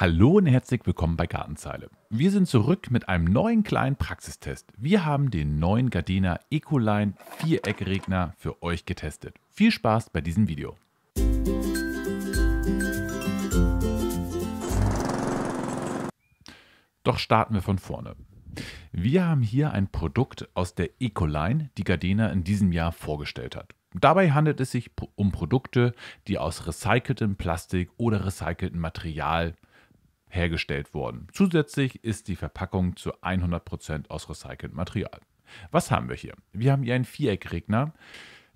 Hallo und herzlich willkommen bei Gartenzeile. Wir sind zurück mit einem neuen kleinen Praxistest. Wir haben den neuen Gardena Ecoline Viereckregner für euch getestet. Viel Spaß bei diesem Video. Doch starten wir von vorne. Wir haben hier ein Produkt aus der Ecoline, die Gardena in diesem Jahr vorgestellt hat. Dabei handelt es sich um Produkte, die aus recyceltem Plastik oder recyceltem Material hergestellt worden. Zusätzlich ist die Verpackung zu 100% aus recyceltem Material. Was haben wir hier? Wir haben hier einen Viereckregner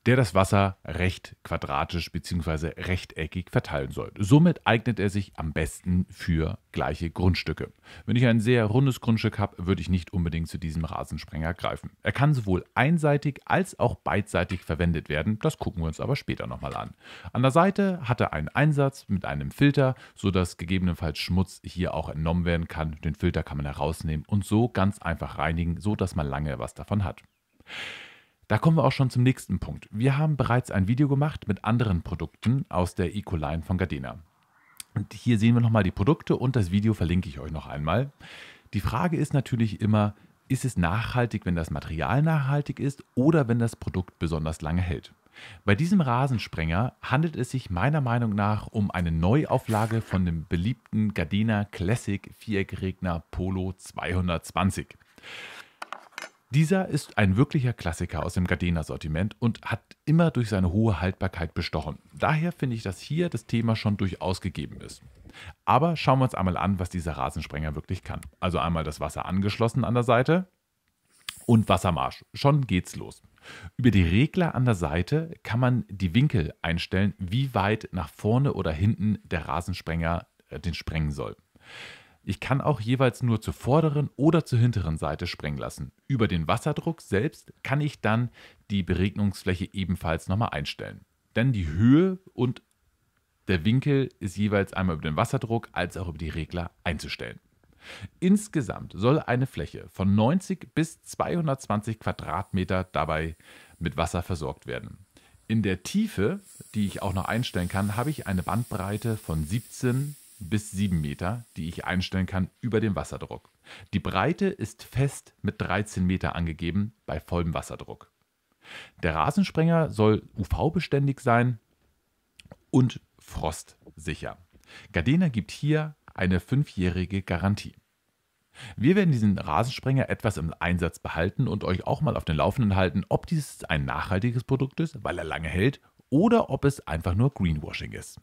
der das Wasser recht quadratisch bzw. rechteckig verteilen soll. Somit eignet er sich am besten für gleiche Grundstücke. Wenn ich ein sehr rundes Grundstück habe, würde ich nicht unbedingt zu diesem Rasensprenger greifen. Er kann sowohl einseitig als auch beidseitig verwendet werden, das gucken wir uns aber später nochmal an. An der Seite hat er einen Einsatz mit einem Filter, sodass gegebenenfalls Schmutz hier auch entnommen werden kann. Den Filter kann man herausnehmen und so ganz einfach reinigen, sodass man lange was davon hat. Da kommen wir auch schon zum nächsten Punkt. Wir haben bereits ein Video gemacht mit anderen Produkten aus der Ecoline von Gardena. Und hier sehen wir nochmal die Produkte und das Video verlinke ich euch noch einmal. Die Frage ist natürlich immer, ist es nachhaltig, wenn das Material nachhaltig ist oder wenn das Produkt besonders lange hält? Bei diesem Rasensprenger handelt es sich meiner Meinung nach um eine Neuauflage von dem beliebten Gardena Classic Viereckregner Polo 220. Dieser ist ein wirklicher Klassiker aus dem Gardena-Sortiment und hat immer durch seine hohe Haltbarkeit bestochen. Daher finde ich, dass hier das Thema schon durchaus gegeben ist. Aber schauen wir uns einmal an, was dieser Rasensprenger wirklich kann. Also einmal das Wasser angeschlossen an der Seite und Wassermarsch. Schon geht's los. Über die Regler an der Seite kann man die Winkel einstellen, wie weit nach vorne oder hinten der Rasensprenger äh, den sprengen soll. Ich kann auch jeweils nur zur vorderen oder zur hinteren Seite springen lassen. Über den Wasserdruck selbst kann ich dann die Beregnungsfläche ebenfalls nochmal einstellen. Denn die Höhe und der Winkel ist jeweils einmal über den Wasserdruck als auch über die Regler einzustellen. Insgesamt soll eine Fläche von 90 bis 220 Quadratmeter dabei mit Wasser versorgt werden. In der Tiefe, die ich auch noch einstellen kann, habe ich eine Bandbreite von 17 bis 7 Meter, die ich einstellen kann über den Wasserdruck. Die Breite ist fest mit 13 Meter angegeben bei vollem Wasserdruck. Der Rasensprenger soll UV-beständig sein und frostsicher. Gardena gibt hier eine fünfjährige Garantie. Wir werden diesen Rasensprenger etwas im Einsatz behalten und euch auch mal auf den Laufenden halten, ob dies ein nachhaltiges Produkt ist, weil er lange hält, oder ob es einfach nur Greenwashing ist.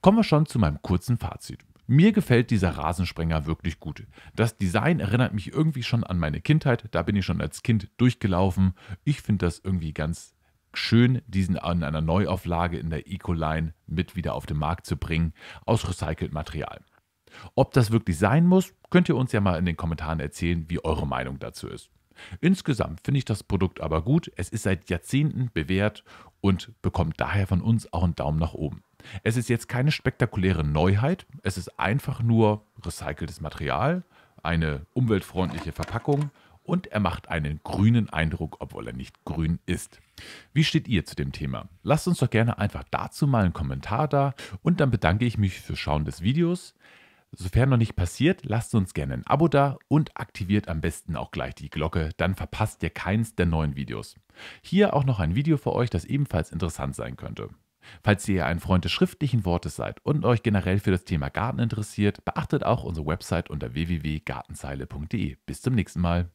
Kommen wir schon zu meinem kurzen Fazit. Mir gefällt dieser Rasensprenger wirklich gut. Das Design erinnert mich irgendwie schon an meine Kindheit. Da bin ich schon als Kind durchgelaufen. Ich finde das irgendwie ganz schön, diesen an einer Neuauflage in der Ecoline mit wieder auf den Markt zu bringen, aus recyceltem Material. Ob das wirklich sein muss, könnt ihr uns ja mal in den Kommentaren erzählen, wie eure Meinung dazu ist. Insgesamt finde ich das Produkt aber gut, es ist seit Jahrzehnten bewährt und bekommt daher von uns auch einen Daumen nach oben. Es ist jetzt keine spektakuläre Neuheit, es ist einfach nur recyceltes Material, eine umweltfreundliche Verpackung und er macht einen grünen Eindruck, obwohl er nicht grün ist. Wie steht ihr zu dem Thema? Lasst uns doch gerne einfach dazu mal einen Kommentar da und dann bedanke ich mich fürs Schauen des Videos. Sofern noch nicht passiert, lasst uns gerne ein Abo da und aktiviert am besten auch gleich die Glocke, dann verpasst ihr keins der neuen Videos. Hier auch noch ein Video für euch, das ebenfalls interessant sein könnte. Falls ihr ein Freund des schriftlichen Wortes seid und euch generell für das Thema Garten interessiert, beachtet auch unsere Website unter www.gartenzeile.de. Bis zum nächsten Mal.